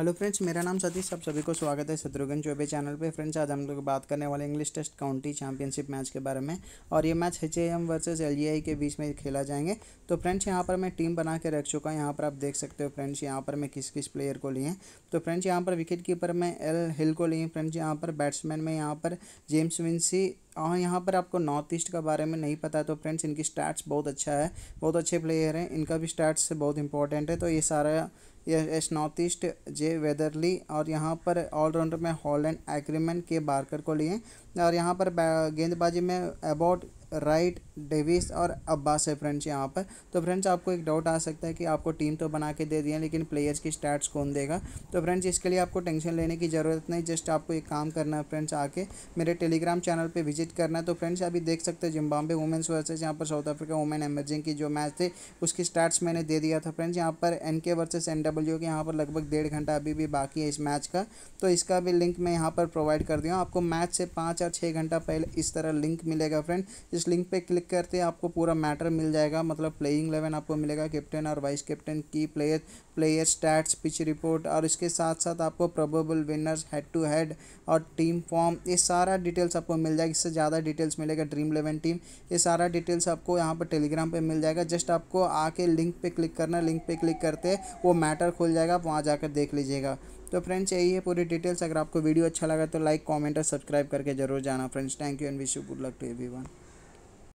hello friends मेरा नाम सतीश आप सभी को स्वागत है शत्रुघ्न चौबे चैनल पे फ्रेंड्स आज हम लोग बात करने वाले English test county championship match के बारे में और ये match H M versus L के बीच में खेला जाएंगे तो फ्रेंड्स यहाँ पर मैं टीम बना के रख चुका हूँ यहाँ पर आप देख सकते हो फ्रेंड्स यहाँ पर मैं किस किस प्लेयर को लिए तो फ्रेंड्स यहाँ पर विकेट कीपर में एल हिल को लिए फ्रेंड्स यहाँ पर बैट्समैन में यहाँ पर जेम्स विंसी और यहाँ पर आपको नॉर्थ ईस्ट का बारे में नहीं पता तो फ्रेंड्स इनकी स्टैट्स बहुत अच्छा है बहुत अच्छे प्लेयर हैं इनका भी स्टैट्स बहुत इंपॉर्टेंट है तो ये सारा S Northeast J Weatherly और यहाँ पर ऑलराउंडर में हॉलैंड एग्रीमेंट के बारकर को लिए और यहाँ पर गेंदबाजी में अबाउट राइट डेविस और अब्बास है फ्रेंड्स यहाँ पर तो फ्रेंड्स आपको एक डाउट आ सकता है कि आपको टीम तो बना के दे दिए लेकिन प्लेयर्स की स्टैट्स कौन देगा तो फ्रेंड्स इसके लिए आपको टेंशन लेने की ज़रूरत नहीं जस्ट आपको एक काम करना है फ्रेंड्स आके मेरे टेलीग्राम चैनल पर विजिट करना है तो फ्रेंड्स अभी देख सकते हैं जिम्बाबे वुमेंस वर्सेज यहाँ पर साउथ अफ्रीका वुमेन एमरजिंग की जो मैच थे उसकी स्टैट्स मैंने दे दिया था फ्रेंड्स यहाँ पर एन के वर्सेज एन डब्ल्यू के यहाँ पर लगभग डेढ़ घंटा अभी भी बाकी है इस मैच का तो इसका भी लिंक मैं यहाँ पर प्रोवाइड कर दिया आपको मैच से पाँच और छः घंटा पहले इस तरह लिंक मिलेगा फ्रेंड इस लिंक पे क्लिक करते हैं आपको पूरा मैटर मिल जाएगा मतलब प्लेइंग इलेवन आपको मिलेगा कैप्टन और वाइस कैप्टन की player player stats pitch report और इसके साथ साथ आपको probable winners head to head और टीम फॉर्म ये सारा डिटेल्स आपको मिल जाएगा इससे ज़्यादा डिटेल्स मिलेगा ड्रीम इलेवन टीम ये सारा डिटेल्स आपको यहाँ पर टेलीग्राम पर मिल जाएगा जस्ट आपको आके लिंक पर क्लिक करना लिंक पर क्लिक करते वो मैटर खुल जाएगा आप वहाँ जाकर देख लीजिएगा तो फ्रेंड्स यही है पूरी डिटेल्स अगर आपको वीडियो अच्छा लगा तो लाइक कमेंट और सब्सक्राइब करके जरूर जाना friends thank you and wish you good luck to everyone